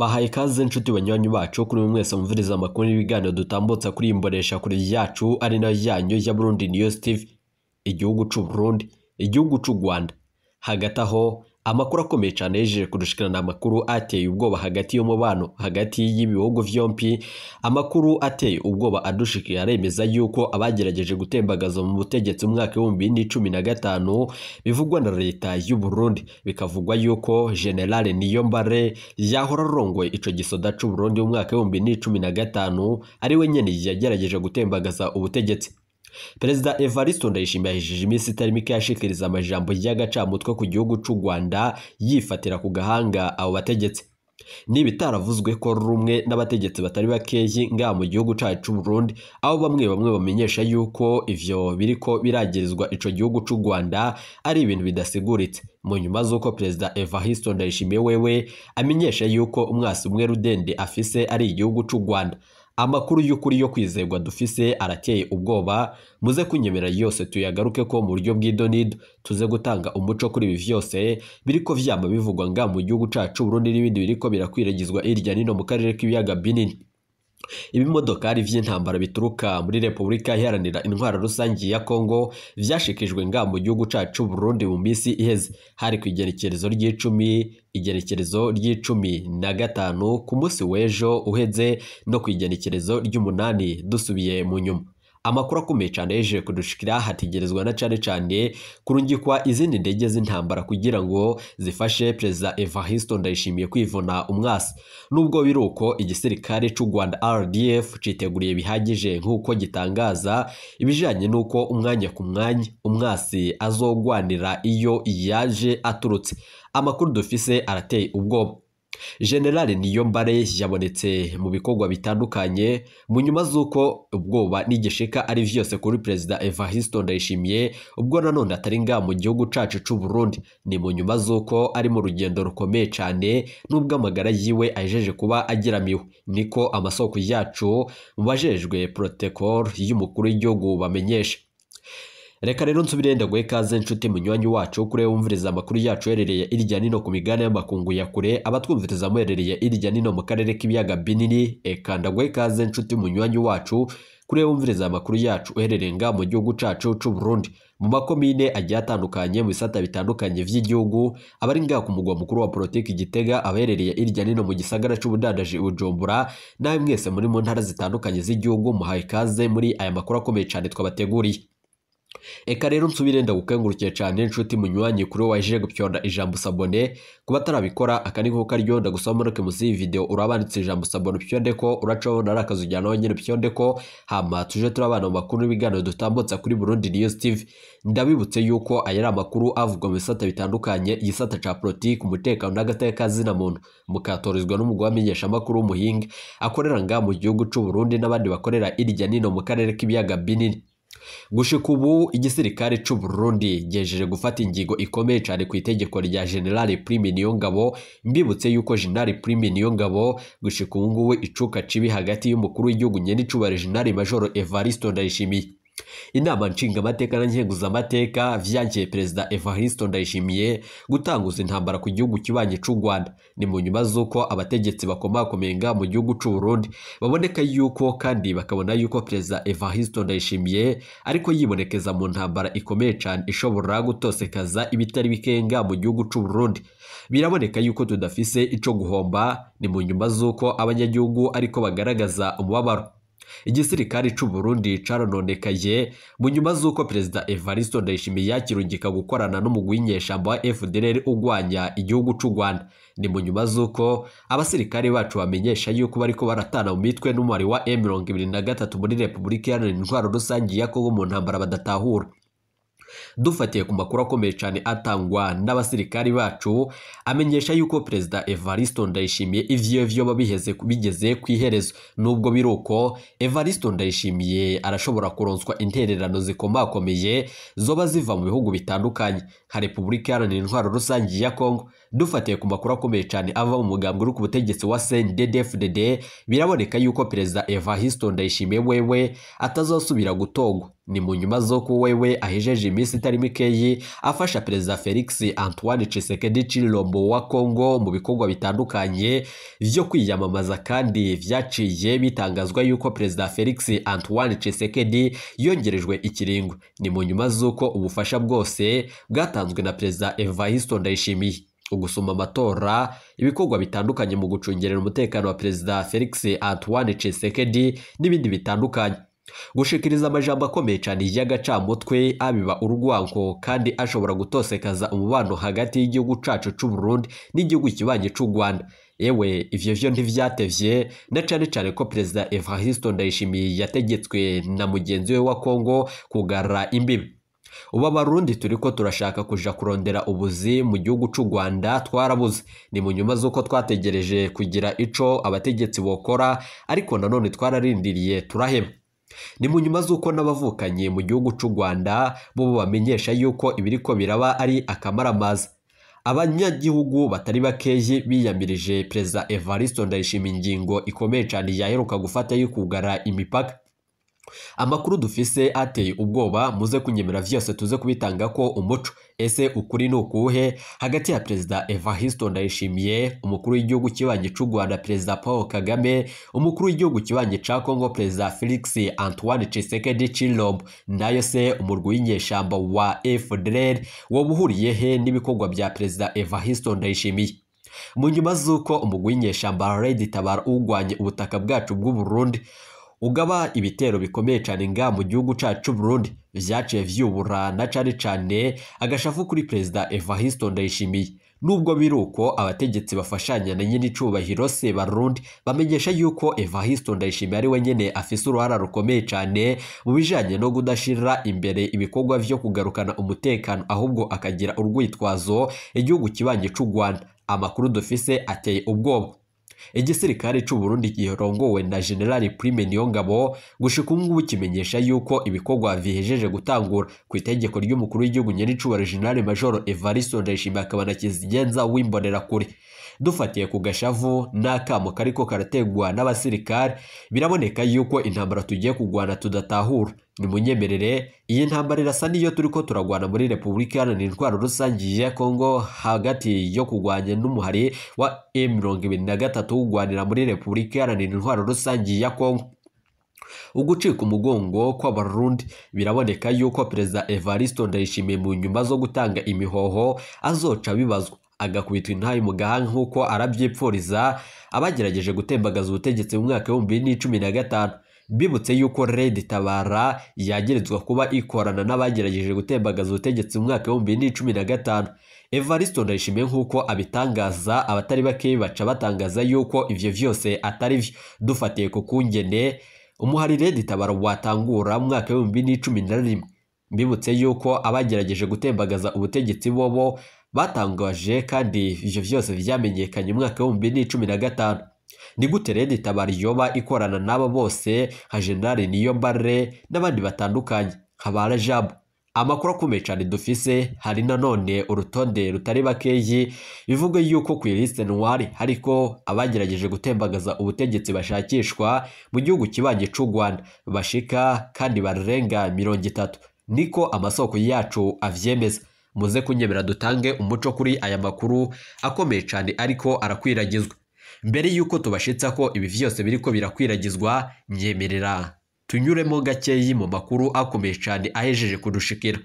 bahaye ikaze inshuti banywanyi bacu kuri mwese mumviriza amakuru n'ibiganiro dutambutsa kuri imbonesha kure yacu ari nayo yanyu ya Burundi News Steve, igihugu cyu Burundi igihugu cy’u Rwanda hagati aho amakuru akomeye cyane yejeje kudushikana amakuru ateye ubwoba hagati y'umubano hagati y'ibihugu byombi amakuru ateye ubwoba adushikira aremeza yuko abagerageje gutembagaza mu butegetsi umwaka mwaka w'ibihumbi bibiri na cumi na gatanu bivugwa na leta y'u Burundi bikavugwa yuko generale Niyombare yahora arongoye ico gisoda c'u Burundi mu mwaka w'ibihumbi bibiri na cumi na gatanu ari we yagerageje gutembagaza ubutegetsi perezida evariste ndayishimiye yahishije iminsi itari mike yashikiriza amajambo y'agacamutwe ku gihugu cy'u rwanda yifatira ku gahanga abo bategetsi n'ibitaravuzwe ko rumwe n'abategetsi batari bakeyi ngaha mu gihugu cyacu cy'u Burundi aho bamwe bamwe bamenyesha yuko ivyo biriko biragirizwa ico gihugu cy'u Rwanda ari ibintu bidasiguritse mu nyuma z'uko perezida Evariste Ndayishimiye wewe amenyesha yuko umwasi umwe Rudende afise ari igihugu cy'u Rwanda amakuru y'ukuri yo kwizerwa dufise arateye ubwoba muze kunyemera yose tuyagaruke ko mu buryo bw'idonido tuze gutanga umuco kuri ibi byose ko vyama bivugwa nga mu gihugu cacu Burundi n'ibindi ko birakwiragizwa irya nino mu karere k'ibiyaga binini ibimodokari by'intambara bituruka muri repubulika iharanira indwara rusange ya kongo byashikijwe nga mu gihugu cyacu Burundi mu minsi iheze hari ku igerekerezo ry'icumi igerekerezo ry'icumi na gatanu ku munsi w'ejo uhedze no ku igerekerezo ry'umunani dusubiye mu nyuma amakuru akomeye cyane yejeje kudushikira hategerezwa na cyane cyane kurungikwa izindi ndege z'intambara kugira ngo zifashe perezida Evaristo Ndayishimiye kwivuna umwasi nubwo biri uko igisirikare cy'u Rwanda RDF citeguriye bihagije nk'uko gitangaza ibijyanye n'uko umwanya ku mwanya umwasi azogwanira iyo yaje aturutse amakuru dufise arateye ubwoba Niyo niyombare yabonetse mu bikorwa bitandukanye mu nyuma z'uko ubwoba n'igishika ari vyose kuri perezida evaristo ndayishimiye ubwo nanone atari ngaha mu gihugu cacu cy’u Burundi ni mu nyuma z'uko ari mu rugendo rukomeye cyane n'ubwo amagara yiwe ajeje kuba agiramiwe niko amasoko yacu mu bajejwe protocol y'umukuru w'igihugu bamenyesha reka rero nsubire guhe ikaze nshuti munywanyi wacu kuri wumviriza amakuru yacu uherereye irya nino ku migabane y'amakungu ya kure abatwumviriza muherereye irya nino mu karere k'ibiyaga binini eka ndaguhe ikaze nshuti munywanyi wacu kuri wumviriza amakuru yacu uherereye nga mu gihugu cacu c'u Burundi mu makomine agiye atandukanye mu bisata bitandukanye by’igihugu abari ngaha ku mugwa mukuru wa politiki Gitega abaherereye irya nino mu gisagara c'ubudandaji Bujumbura nawe mwese muri mu ntara zitandukanye z'igihugu muhaye ikaze muri aya makuru akomeye cane twabateguriye reka rero nsubire ndagukangurukire cyane inshuti munywanyi kuri wajije gupyonda ijambo sabone kuba atarabikora aka ni nko karyo ndagusaba mureke munsi y'iyi video urabanditse ijambo sabone upyonde ko uracaho nari akazujyana wenyine upyonde ko hama tuje turabana mu makuru n'ibiganiro dutambutsa kuri Burundi News Steve. ndabibutse yuko aya ari amakuru avugwa mu bisata bitandukanye igisata ca politiki umutekano n'agateka zina muntu mukatorizwa n'umugwa wamenyesha amakuru w'umuhinga akorera nga mu gihugu cy'u Burundi n'abandi bakorera irya nino mu karere k'ibiyaga binini gushika ubu igisirikare cy'u Burundi gejeje gufata ingingo ikomeye cyane ku itegeko rya General Prime Niyongabo mbibutse yuko General Prime Niyongabo gushika ubu ngubu icuka cibi hagati y'umukuru w'igihugu nyene cubare General Major Evaristo Ndayishimiye inama nshingamateka na nkenguzamateka vyankiye perezida evaristo ndayishimiye gutanguza intambara ku gihugu kibanye c'u rwanda ni mu nyuma z'uko abategetsi bakomakomenga mu gihugu c'u burundi baboneka yuko kandi bakabona yuko perezida evaristo ndayishimiye ariko yibonekeza mu ntambara ikomeye cane ishobora gutosekaza ibitari bikenga mu gihugu c'u burundi biraboneka yuko tudafise ico guhomba ni mu nyuma z'uko abanyagihugu ariko bagaragaza umubabaro igisirikare cy'u Burundi cyarononekaye mu nyuma z'uko perezida Evariste Ndayishimiye yakirungika gukorana n'umugwi w'inyeshyamba wa FDLR ugwanya igihugu cy'u Rwanda ni mu nyuma z'uko abasirikare bacu bamenyesha yuko bariko baratana mu mitwe n'umubare wa M mirongo ibiri na gatatu muri Repubulika Iharanira Intwaro Rusange ya Kongo mu ntambara badatahura dufatiye ku makuru akomeye cyane atangwa n'abasirikari bacu amenyesha yuko perezida evaristo ndayishimiye ivyo vyo babiheze bigeze ku iherezo nubwo biruko, uko ndayishimiye arashobora kuronswa intererano zikomakomeye zoba ziva mu bihugu bitandukanye nka repubulika iharanira intwaro rusange ya kongo dufatiye ku makuru akomeye cyane ava mu mugambwe uri ku butegetsi wa cndd biraboneka yuko perezida Eva Evariste Ndayishimiye wewe atazasubira gutogwa ni mu nyuma zo ko wewe ahejeje iminsi itari mikeyi afasha perezida Felix Antoine Tshisekedi Tshilombo wa Congo mu bikorwa bitandukanye byo kwiyamamaza kandi byaciye bitangazwa yuko perezida Felix Antoine Tshisekedi yongerejwe ikiringo ni mu nyuma z'uko ubufasha bwose bwatanzwe na perezida Eva Evariste Ndayishimiye mu gusoma amatora ibikorwa bitandukanye mu gucungerera umutekano wa perezida felix antoine Tshisekedi n'ibindi bitandukanye gushikiriza amajambo akomeye cyane y'agacamutwe abiba urwango kandi ashobora gutosekaza umubano hagati y'igihugu cacu cy'u Burundi n'igihugu kibanye cy'u Rwanda yewe ivyo vyo ntivyatevye na cane cane ko perezida Evariste Ndayishimiye yategetswe na mugenzi we wa Kongo kugarura imbibi Uba abarundi turi ko turashaka kuja kurondera ubuzi mu gihugu cy'u rwanda twarabuze ni mu nyuma z'uko twategereje kugira ico abategetsi bokora ariko nanone twararindiriye turahema ni mu nyuma z'uko n’abavukanye mu gihugu cy'u rwanda bo bamenyesha yuko ibiriko biraba ari akamaramaza abanyagihugu batari bakeyi biyamirije perezida evariste ndayishima ingingo ikomeye cyane yaheruka gufata yo kugara imipaka amakuru dufise ateye ubwoba muze kunyemera vyose tuze kubitanga ko umuco ese ukuri ni ukuhe hagati ya perezida Eva evaristo ndayishimiye umukuru w'igihugu kibanyi cy'u rwanda perezida paul kagame umukuru w'igihugu kibanyi ca congo perezida felix antoine tshisekedi chilombo nayo se umurwi w'inyeshamba wa fdr woba uhuriye he n'ibikorwa bya perezida Eva evaristo ndayishimiye mu nyuma z'uko umugwi red tabara urwanya ubutaka bwacu bw'u burundi ugaba ibitero bikomeye cyane nga mu gihugu cyacu Burundi byaciye vyubura na cyane cyane agashafu kuri perezida Evariste Ndayishimiye nubwo biri uko abategetsi bafashanya na nyine icubahiro se barundi bamenyesha yuko Evariste Ndayishimiye ari we nyene afise uruhara rukomeye cyane mu bijanye no kudashirira imbere ibikorwa vyo kugarukana umutekano ahubwo akagira urwitwazo igihugu kibanye cy'u Rwanda amakuru dufise ateye ubwoba igisirikare cy'u Burundi girongowe na General Prime Niyongabo gushika ubu kimenyesha yuko ibikorwa bihejeje gutangura ku itegeko ry'umukuru w'igihugu nyir'icubaro General Major Evariste Ndayishimiye akaba na Kizigenza w'imbonerakure dufatiye ku gashavu n'akamo kariko karategwa n'abasirikare biraboneka yuko intambara tugiye kugwana tudatahura ni munyemerere iyi ntambara irasa n'iyo turi ko turagwana muri repubulika iharanira indwara rusange ya kongo hagati yo kurwanya n'umuhari wa m mirongo ibiri na gatatu urwanira muri repubulika iharanira indwara rusange ya kongo ugucika umugongo kw'abarundi biraboneka yuko perezida evariste ndayishimiye mu nyuma zo gutanga imihoho azoca bibazwa agakubitwa intayi mu gahanga nk'uko arabyipfuriza abagerageje gutembagaza ubutegetsi mu mwaka w'ibihumbi bibiri n'icumi na gatanu bibutse yuko Red tabara yagerezwa kuba ikorana n'abagerageje gutembagaza ubutegetsi mu mwaka w'ibihumbi bibiri n'icumi na gatanu evarisito ndayishimiye nk'uko abitangaza abatari bake baca batangaza yuko ibyo byose atari byo dufatiye ku kungene umuhari Red tabara watangura mu mwaka w'ibihumbi bibiri cumi na rimwe mbibutse yuko abagerageje gutembagaza ubutegetsi bobo batangaje kandi ibyo byose byamenyekanye umwaka w'ibihumbi bibiri n'icumi na gatanu ni gute rero itabara iyoba ikorana nabo bose nka generale niyo n'abandi batandukanye nkabara jabo amakuru akomeye cyane dufise hari nanone urutonde rutari bakeyi bivuga yuko ku noire ariko abagerageje gutembagaza ubutegetsi bashakishwa mu gihugu kibanye cy'u rwanda bashika kandi barenga mirongo itatu niko amasoko yacu abyemeza muze kunyemera dutange umuco kuri aya makuru akomeye cyane ariko arakwiragizwa mbere y'uko tubashitsa ko ibi byose biri ko birakwiragizwa nyemerera tunyuremo gakeyi mu makuru akomeye cyane ahejeje kudushikira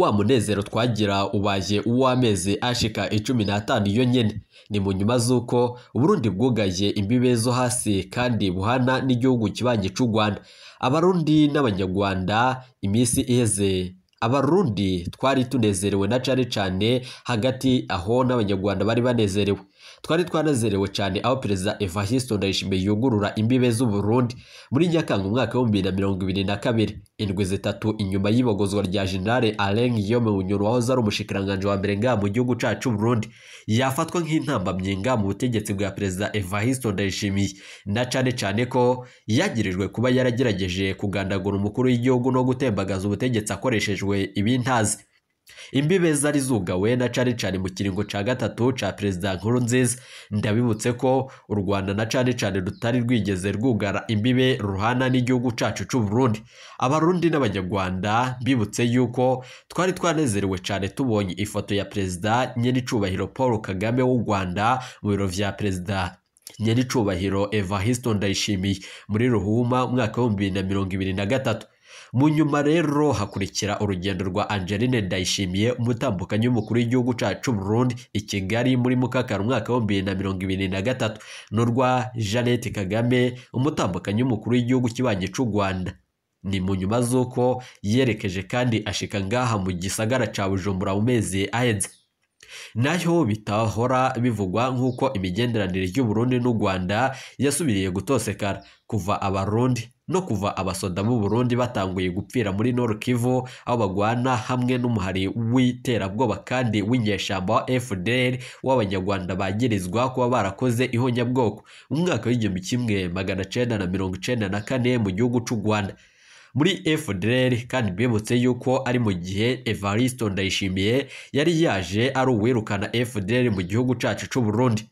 wa munezero twagira ubaye uw'amezi ashika icumi n'atanu iyo nyine ni mu nyuma z'uko uburundi bwugaye imbibe zo hasi kandi buhana n'igihugu kibanyi cy'u rwanda abarundi n'abanyarwanda iminsi iheze abarundi twari tunezerewe na cane cane hagati aho n'abanyarwanda bari banezerewe twari twanazerewe cyane aho perezida evariste ndayishimiye yungurura imbibe z'uburundi muri nyakanga umwaka w'ibihumbi na mirongo ibiri na kabiri indwi zitatu inyuma y'ibogozwa rya generale alain guillaume bunyoro wahoze ari umushikiranganji wa mbere ngaha mu gihugu cyacu burundi yafatwa nk'intambamyinga mu butegetsi bwa perezida evariste ndayishimiye na cyane cyane ko yagirijwe kuba yaragerageje kugandagura umukuru w'igihugu no gutembagaza ubutegetsi akoreshejwe ibintazi imbibe zari zugawe na cane cane mu kiringo cya gatatu ca perezida nkurunziza ndabibutse ko u rwanda na cane cane rutari rwigeze rwugara imbibe ruhana n'igihugu cacu cy’u burundi abarundi n'abanyarwanda mbibutse yuko twari twanezerewe cyane tubonye ifoto ya perezida nyir'icubahiro paul kagame w'u rwanda mu biro vya perezida nyir'icubahiro evariste ndayishimiye muri ruhuma umwaka w'ibihumbi bibiri na mirongo ibiri na gatatu mu nyuma rero hakurikira urugendo rwa angeline ndayishimiye umutambukanyi w'umukuru w'igihugu cyacu burundi i kigali muri mukakara umwaka w'ibihumbi bibiri na mirongo ibiri na gatatu n'urwa jeannette kagame umutambukanyi w'umukuru w'igihugu kibanyi cy'u rwanda ni mu nyuma z'uko yerekeje kandi ashika ngaha mu gisagara cya bujumbura mu mezi aheze nayo bitahora bivugwa nk'uko imigenderanire y'u Burundi n'u Rwanda yasubiriye gutosekara kuva abarundi no kuva abasoda b'u Burundi batanguye gupfira muri Nord Kivu aho bagwana hamwe n'umuhari w'iterabwoba kandi w'inyeshyamba wa FDL w'abanyarwanda bagirizwa kuba barakoze ihonyabwoko mu mwaka w'igihumbi kimwe magana cyenda na mirongo cyenda na kane mu gihugu cy'u Rwanda muri FDL kandi bibutse yuko ari mu gihe Evaristo Ndayishimiye yari yaje ari uwirukana FDL mu gihugu cyacu cy'u Burundi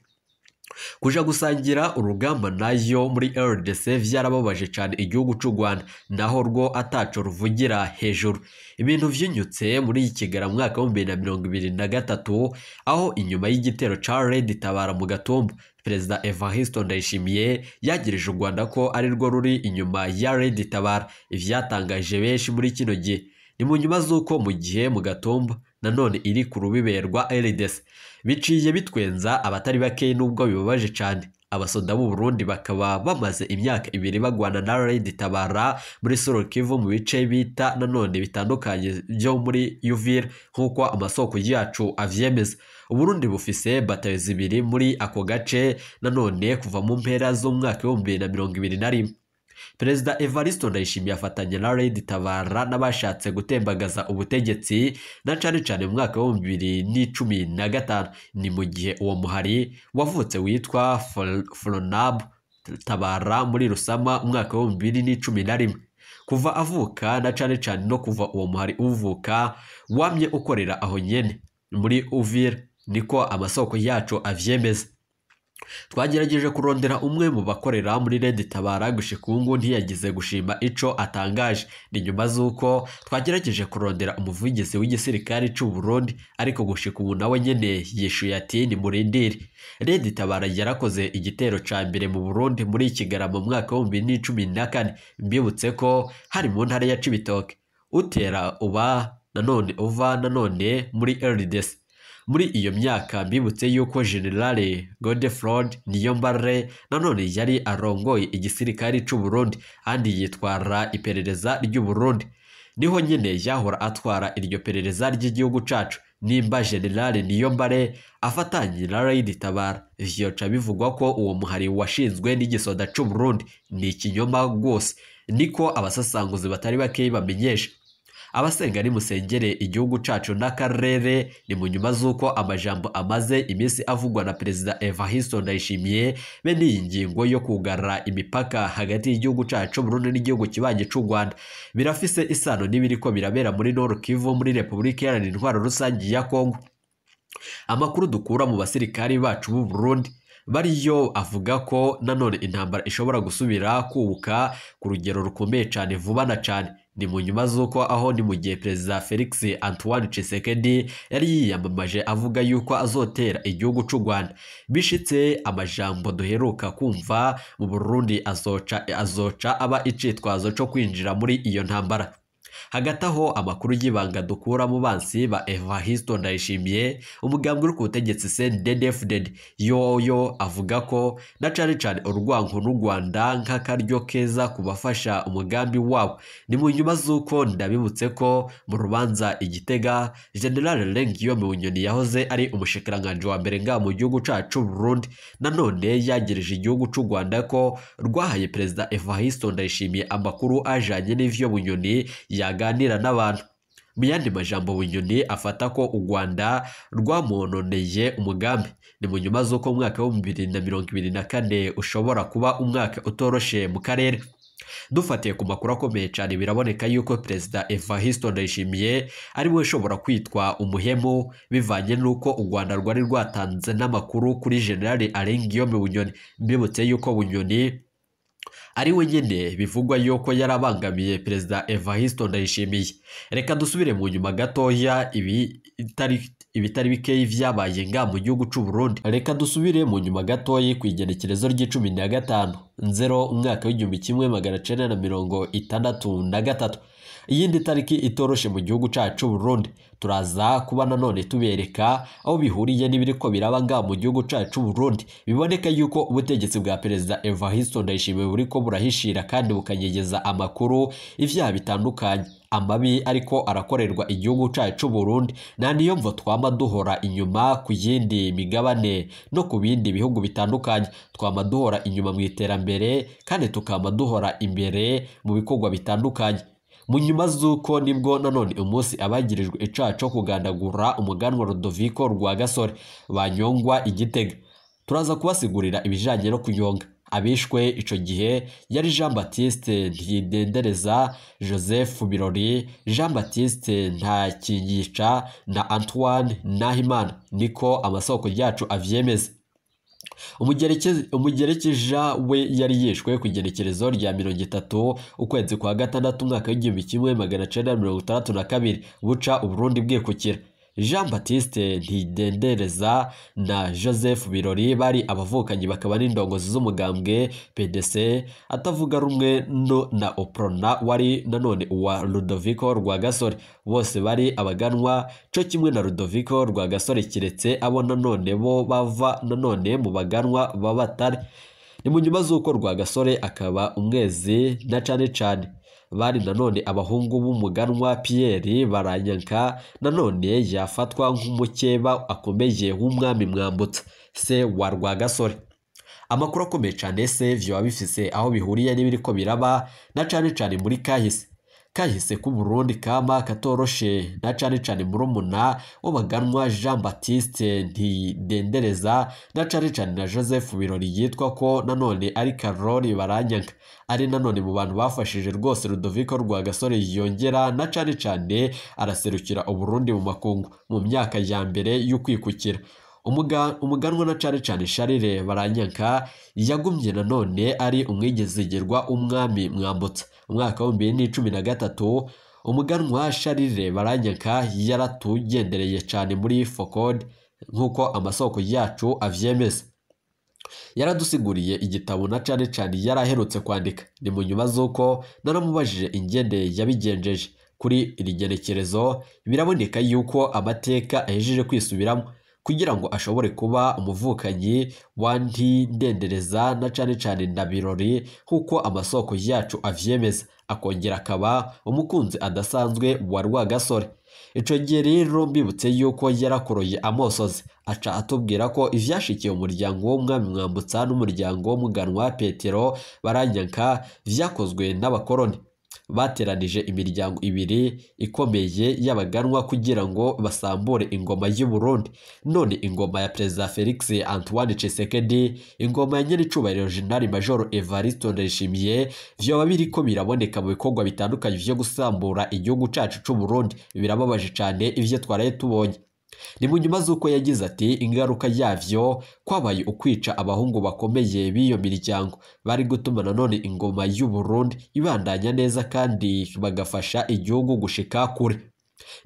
kuja gusangira urugamba nayo muri rdc byarababaje cyane igihugu cy'u rwanda naho rwo ataco ruvugira hejuru ibintu vyinyutse muri ikigaramwaka mwaka bibiri na mirongo ibiri na gatatu aho inyuma y'igitero ca red tabara mu gatumba perezida evaristo ndayishimiye yagirije u rwanda ko ari rwo ruri inyuma ya red tabara ivyatangaje benshi muri kino gihe ni mu nyuma z'uko mu gihe mu gatumba nanone iri ku rubibe rwa rdc biciye bitwenza abatari bake nubwo bibabaje cyane abasoda b'u Burundi bakaba bamaze imyaka ibiri bagwana na Red Tabara muri Soro Kivu mu bice bita nanone bitandukanye byo muri Yuvira nk'uko amasoko yacu avyemeza Uburundi bufise batayo zibiri muri ako gace nanone kuva mu mpera z'umwaka w'ibihumbi na mirongo ibiri na rimwe perezida evariste ndayishimiye afatanya na redi tabara n'abashatse gutembagaza ubutegetsi na cyane cyane mu mwaka w'ibihumbi bibiri n'icumi na gatanu ni mu gihe uwo muhari wavutse witwa foronabu tabara muri rusama umwaka w'ibihumbi bibiri n'icumi na rimwe kuva avuka na cyane cyane no kuva uwo muhari uvuka wamye ukorera aho nyine muri uvira niko amasoko yacu abyemeza twagerageje kurondera umwe mu bakorera muri redi tabara gushika ntiyagize gushima ico atangaje ni nyuma z'uko twagerageje kurondera umuvugizi w'igisirikare cy'u Burundi ariko gushika ubu nawe nyene yishuye ati nimurindire redi tabara yarakoze igitero ca mbere mu Burundi muri Kigarama mu mwaka w'ibihumbi bibiri n'icumi na kane mbibutse ko hari mu ntara ya Cibitoke utera uba nanone uva nanone muri RDC muri iyo myaka mbibutse yuko generale godefroid niyombare nanone yari arongoye igisirikari cy'u burundi kandi yitwara iperereza ry'u burundi niho nyine yahora atwara iryo perereza ry'igihugu cacu nimba generale niyombare afatanye na rayiditabara vyoca bivugwa ko uwo muhari washinzwe n'igisoda cy'u burundi ni ikinyoma rwose niko abasasanguzi batari bakeyi bamenyesha abasenga nimusengere igihugu cyacu n'akarere ni mu nyuma z'uko amajambo amaze iminsi avugwa na perezida evariste ndayishimiye bene iyi ngingo yo kugarura imipaka hagati y'igihugu cyacu burundu n'igihugu kibanje cy'u rwanda birafise isano n'ibiri ko birabera muri nord kivu muri repubulika iharanira intwaro rusange ya kongo amakuru dukura mu basirikari bacu b'u burundi bariyo avuga ko nanone intambara ishobora gusubira kubuka ku rugero rukomeye cyane vuba na cyane ni mu nyuma z'uko aho ni mu gihe perezida felix antoine Tshisekedi yari yiyamamaje avuga yuko azotera igihugu cy'u rwanda bishitse amajambo duheruka kumva mu burundi azoca aba icitwazo cyo kwinjira muri iyo ntambara hagati aho amakuru y'ibanga dukura mu bansi ba Eva Evaristo Ndayishimiye umugambwe uri ku butegetsi CNDD-FDD yoyo avuga ko na cane cane urwanko n'u Rwanda nk'akaryo keza kubafasha umugambi wabo ni mu nyuma z'uko ndabibutse ko mu rubanza igitega General Lengiyome Bunyoni yahoze ari umushikiranganje wa mbere nga mu gihugu cacu Burundi nanone yagereje igihugu cy'u Rwanda ko rwahaye perezida Eva Evaristo Ndayishimiye amakuru ajanye n'ivyo Bunyoni yaga aganira n'abantu mu yandi majambo bunyoni afata ko u rwanda rwamwononeye umugambi ni mu nyuma z'uko umwaka wa bibiri na mirongo ibiri na kane ushobora kuba umwaka utoroshe mu karere dufatiye ku makuru akomeye cyane biraboneka yuko perezida evahiston ndayishimiye ari we ushobora kwitwa umuhemu bivanye n'uko u rwanda rwari rwatanze n'amakuru kuri generale arengiyome bunyoni bibutse yuko bunyoni ari nyine bivugwa yuko yarabangamiye perezida evahisito ndayishimiye reka dusubire mu nyuma gatoya ibitari bikeya byabaye nga mu gihugu cy'u Burundi reka dusubire mu nyuma gatoya ku igenekerezo ry'icumi na gatanu nzero umwaka w'igihumbi kimwe magana cyenda na mirongo itandatu na gatatu iyindi tariki itoroshye mu gihugu cyacu Burundi turaza kuba nanone tubereka aho bihuriye n'ibiriko biraba ngaha mu gihugu cyacu Burundi biboneka yuko ubutegetsi bwa perezida Evaristo Ndayishimiye buriko burahishira kandi bukanyegeza amakuru ibyaha bitandukanye amabi ariko arakorerwa igihugu cyacu Burundi nta niyo mvo twama duhora inyuma ku yindi migabane no ku bindi bihugu bitandukanye twama duhora inyuma mu iterambere kandi tukaba duhora imbere mu bikorwa bitandukanye mu nyuma z'uko nibwo nanone umunsi abagirijwe icaha co kugandagura umuganwa rodoviko rwa gasore banyongwa igitega turaza kubasigurira ibijanye no kunyonga abishwe icyo gihe yari jean Baptiste ntidendereza joseph birori jean Baptiste ntakinyica na antoine nahimana niko amasoko yacu avyemeza umugerekeja we yari yishwe ku igenekerezo rya mirongo itatu ukwezi kwa gatandatu umwaka w'igihumbi kimwe magana cyenda mirongo itandatu na kabiri buca uburundi bwikukira jean batiste ntidendereza na joseph birori bari abavukanyi bakaba n'indongozi z'umugambwe pdc atavuga rumwe no na oprona wari nanone uwa rudoviko rwa gasore bose bari abaganwa cyo kimwe na rudoviko rwa gasore kiretse abo nanone bo bava nanone mu baganwa b'abatari ni mu nyuma z'uko rwa gasore akaba umwezi na cane cane bari nanone abahungu b'umuganwa Pierre Baranyanka nanone yafatwa nk'umukeba akomeye w'umwami mwambutsa se wa Rwagasore amakuru akomeye cyane se byo bifise aho bihuriye n'ibiri ko biraba na cyane cyane muri kahise kahise k'uburundi kama katoroshe na cane cane murumuna w'abaganwa jean Baptiste ntidendereza na cane cane na joseph birori yitwa ko nanone ari karori baranyaga ari nanone mu bantu bafashije rwose rudoviko rwa gasore yongera na cane cane araserukira uburundi mu makungu mu myaka ya mbere y'ukwikukira umuganwa na cyane cyane sharire baranyanka yagumye nanone ari umwigezigirwa umwami mwambutsa umwaka wa bibiri n'icumi na gatatu umuganwa sharire baranyanka yaratugendereye cyane muri fokode nk'uko amasoko yacu abyemeza yaradusiguriye igitabo na cyane cyane yari aherutse kwandika ni mu nyuma z'uko naramubajije ingende yabigenjeje kuri iri genekerezo biraboneka yuko amateka ahejeje kwisubiramo kugira ngo ashobore kuba umuvukanyi w'andi ndendereza na cyane cyane na birori nk'uko amasoko yacu avyemeza akongera akaba umukunzi adasanzwe wa rwagasore icyo gihe rero mbibutse yuko yarakoroye amosozi aca atubwira ko ibyashikiye umuryango w'umwami mwambutsa n'umuryango w'umuganwa wa petero baranyanka byakozwe n'abakoroni bateranije imiryango ibiri ikomeye y'abaganwa kugira ngo basambure ingoma y'u Burundi none ingoma ya Perezida Felix Antoine Tshisekedi ingoma ya nyir'icyubahiro Jenerali Major Evariste Ndayishimiye vyoba ko biraboneka mu bikorwa bitandukanye byo gusambura igihugu cacu cy’u Burundi birababaje cyane ibyo twaraye tubonye Ni mu nyuma z'uko yagize ati ingaruka yabyo kwabaye ukwica abahungu bakomeye b'iyo miryango bari gutuma nanone ingoma y'u Burundi ibandanya neza kandi bagafasha igihugu gushika kure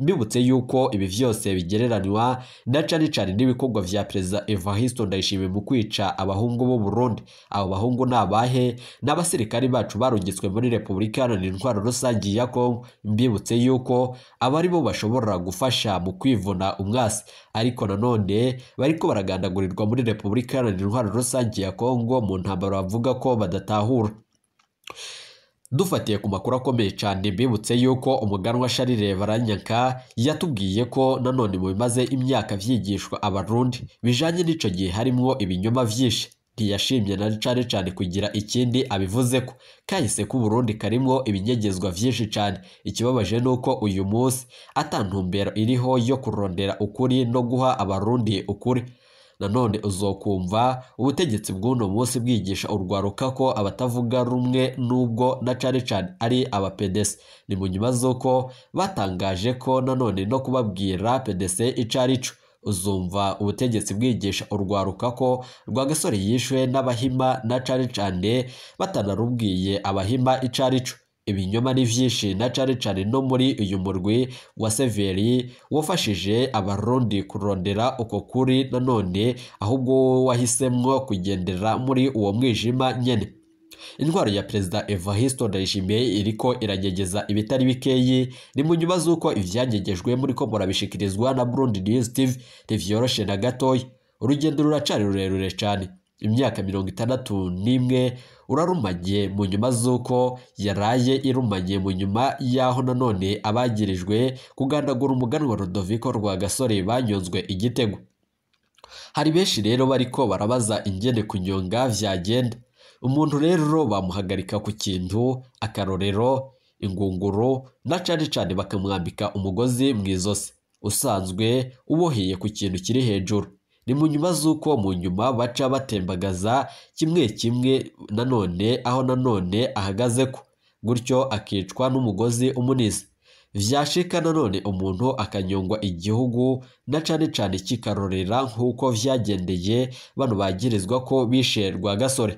mbibutse yuko ibi byose bigereranywa na cane cane n'ibikorwa bya perezida Eva evariste ndayishimiye mu kwica abahungu b'u burundi abo bahungu ni abahe n'abasirikari bacu barungitswe muri repubulika iharanira intwaro rusange ya congo mbibutse yuko aba ari bo bashobora gufasha mu kwivuna umwasi ariko nanone bariko baragandagurirwa muri repubulika iharanira intwaro rusange ya congo mu ntambara bavuga ko badatahura dufatiye ku makuru akomeye cyane mbibutse yuko umuganwa sharire Baranyaka yatubwiye ko nanone mu bimaze imyaka byigishwa abarundi bijanye n'icyo gihe harimo ibinyoma byinshi ntiyashimye na cane cyane kugira ikindi abivuze ko kahise Burundi karimo ibinyegezwa byinshi cyane ikibabaje ni uko uyu munsi atantumbero iriho yo kurondera ukuri no guha abarundi ukuri nanone uzokumva ubutegetsi bw'uno munsi bwigisha urwaruka ko abatavuga rumwe n'ubwo na cyane cyane ari aba ni mu nyuma z'uko batangaje ko nanone no kubabwira pedese icyo ari cyo uzumva ubutegetsi bwigisha urwaruka ko rwagasore yishwe n'abahima na cyane cyane batanarubwiye abahima icyo ari cyo ibinyoma ni byinshi na cyane cyane no muri uyu murwi wa severi wafashije abarundi kurondera uko kuri nanone ahubwo wowe wahisemo kugendera muri uwo mwijima nyine intwaro ya perezida evariste ndayishimiye iriko iragegeza ibitari bikeyi ni mu nyuma z'uko ibyagegejwe muri ko murabishikirizwa na burundi news tv ntibyoroshye na gatoya urugendo ruracari rurerure cyane imyaka mirongo itandatu n'imwe urarumanye mu nyuma z'uko yaraye irumanye mu nyuma y'aho nanone abagirijwe kugandagura umuganwa Rodoviko rwa gasore banyonzwe igitego hari benshi rero bariko barabaza ingene kunyonga vyagenda umuntu rero bamuhagarika ku kintu akarorero ingunguru na cane cane bakamwambika umugozi mu izosi usanzwe uboheye ku kintu kiri hejuru ni mu nyuma z'uko mu nyuma baca batembagaza kimwe kimwe nanone aho nanone ahagaze ko gutyo akicwa n'umugozi umunize vyashika nanone umuntu akanyongwa igihugu na cane cane kikarorera nk'uko vyagendeye bano bagirizwa ko bishe gasore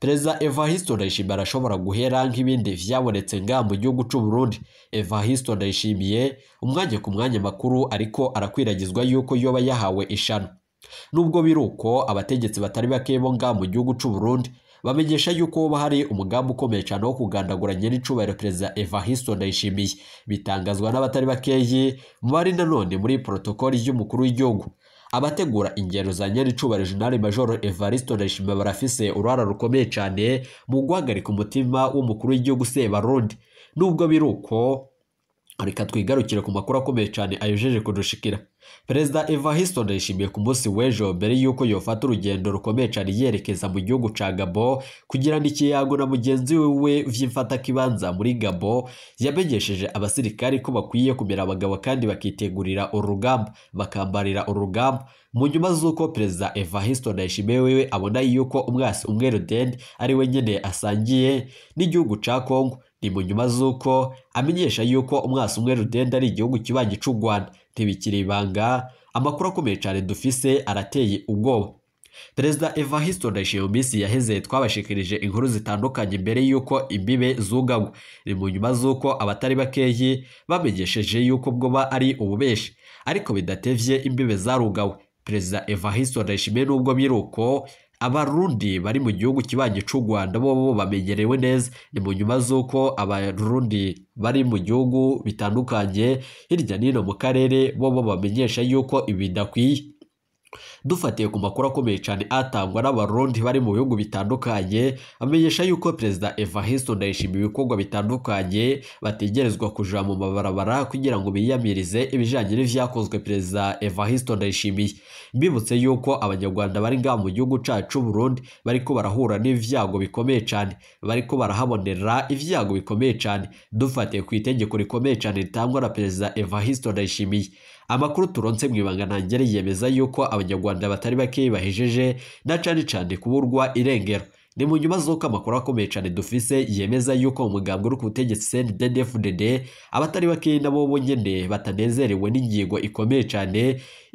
perezida evariste ndayishimiye arashobora guhera nk'ibindi byabonetse nga mu gihugu cy'u Burundi evariste ndayishimiye umwanya ku mwanya makuru ariko arakwiragizwa yuko yoba yahawe ishano nubwo biri uko abategetsi batari bake bo mu gihugu cy'u Burundi bamenyesha yuko hoba hari umugambi ukomeye cyane wo kugandagura nyir'icubahiro perezida Evaristo Ndayishimiye bitangazwa n'abatari bakeyi bari nanone muri protokoli y'umukuru w'igihugu abategura ingero za nyaricubahiro Jenerali Majoro Evaristo Ndayishimiye barafise uruhara rukomeye cyane mu guhagarika umutima w'umukuru w'igihugu Sebarundi nubwo biri uko reka twigarukire ku makuru akomeye cyane ayujeje kudushikira perezida eva histon yishimiye ku munsi w'ejo mbere y'uko yofata urugendo rukomeye cyane yerekeza mu gihugu cya gabo kugira ngo ikiyago na mugenzi we by'imfatakibanza muri gabo yamenyesheje abasirikari ko bakwiye kumera abagabo kandi bakitegurira urugamba bakambarira urugamba mu nyuma z'uko perezida eva histon yishimiye wewe abona yuko umwasi umwe rodende ari we nyine asangiye n'igihugu cya Congo. ni mu nyuma z'uko amenyesha yuko umwasi umwe rudende ari igihugu kiba gicungwana ntibikiri ibanga amakuru akomeye cyane dufise arateye ubwoba perezida evahisto ndayishimiye mu minsi yaheze twabashikirije inkuru zitandukanye mbere y'uko imbibe zugagwa ni mu nyuma z'uko abatari bakeyi bamenyesheje y'uko bwoba ari ububeshi ariko bidatevye imbibe zarugawe perezida evahisto ndayishimiye n'ubwo biruko abarundi bari mu gihugu kibanyi cy'u rwanda bo bamenyerewe neza ni mu nyuma z'uko abarundi bari mu gihugu bitandukanye hirya no mu karere bo bamenyesha yuko ibi bidakwiye dufatiye ku makuru akomeye cyane atangwa n'abarundi bari mu bihugu bitandukanye amenyesha yuko perezida Eva evariste ndayishimiye ibikorwa bitandukanye bategerezwa kujura mu mabarabara kugira ngo biyamirize ibijyanye n'ibyakozwe perezida evariste ndayishimiye mbibutse yuko abanyarwanda bari ngaha mu gihugu cyacu burundi bariko barahura n'ibyago bikomeye cyane bariko barahabonera ibyago bikomeye cyane dufatiye ku itegeko rikomeye cyane ritangwa na perezida evariste ndayishimiye amakuru turonse mu ibanga ntangere yemeza yuko abanyarwanda batari bake bahejeje na cyane cyane kuburwa irengero ni mu nyuma z'uko amakuru akomeye cyane dufise yemeza yuko umugambwe uri ku butegetsi cndddfdd abatari bake nabo bonyine batanezerewe n'ingingo ikomeye cyane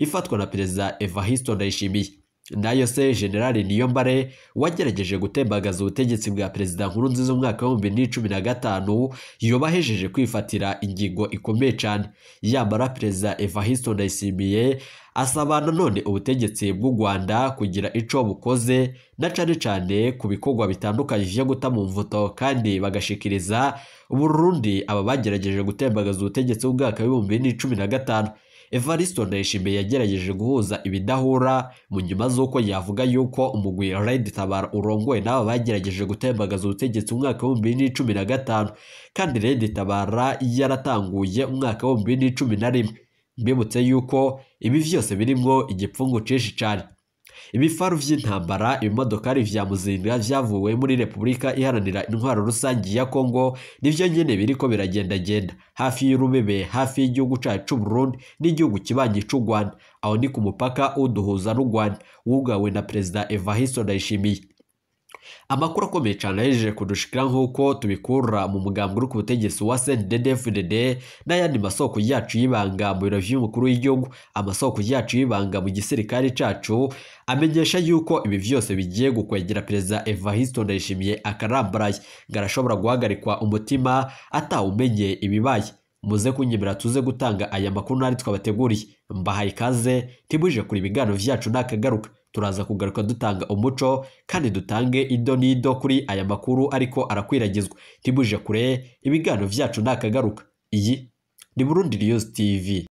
ifatwa na perezida eva histon ndayishimiye nayo se generale niyombare wagerageje gutembagaza ubutegetsi bwa perezida nkurunziza umwaka w'ibihumbi bibiri cumi na gatanu yobahejeje kwifatira ingingo ikomeye cyane yambara perezida Eva evahiston ndayishimiye asaba nanone ubutegetsi bw'u rwanda kugira icyo bukoze na cyane cyane ku bikorwa bitandukanye byo guta mu mvuto kandi bagashikiriza uburundi aba bagerageje gutembagaza ubutegetsi bw'umwaka w'ibihumbi bibiri cumi na gatanu Evaristo Ndayishimiye yagerageje guhuza ibidahura mu nyuma z'uko yavuga yuko umugwi Red Tabara urongoye n'aba bagerageje gutembagaza ubutegetsi umwaka w'ibihumbi bibiri na cumi na gatanu kandi Red Tabara yaratanguye umwaka w'ibihumbi bibiri na cumi na rimwe mbibutse yuko ibi byose birimo igipfungu cyinshi cyane ibifaru by'intambara ibimodokari vya muzinga vyavuwe muri repubulika iharanira intwaro rusange ya kongo nivyo nyene biriko biragendagenda hafi y'urubebe hafi y'igihugu cacu c'uburundi n'igihugu kibanyi c'u rwanda aho ni ku mupaka uduhuza n'u rwanda wugawe na perezida evariste ndayishimiye amakuru akomeye cyane ahejeje kudushikira nk'uko tubikura mu mugambwe uri ku butegetsi wa cndfdd n'ayandi masoko yacu y'ibanga mu biro by'umukuru w'igihugu amasoko yacu y'ibanga mu gisirikare cyacu amenyesha yuko ibi byose bigiye gukwegera perezida evariste ndayishimiye akarambaraye ngo arashobora guhagarikwa umutima atawumenye ibibaye muze kunyemera tuze gutanga aya makuru nari twabateguriye mbahaye ikaze ntibuje kureba ibiganiro byacu ntakagaruka turaza kugaruka dutanga umuco kandi dutange ido n'ido kuri aya makuru ariko arakwiragizwa ntibuje kure ibiganiro byacu ntakagaruka iyi ni burundi news tv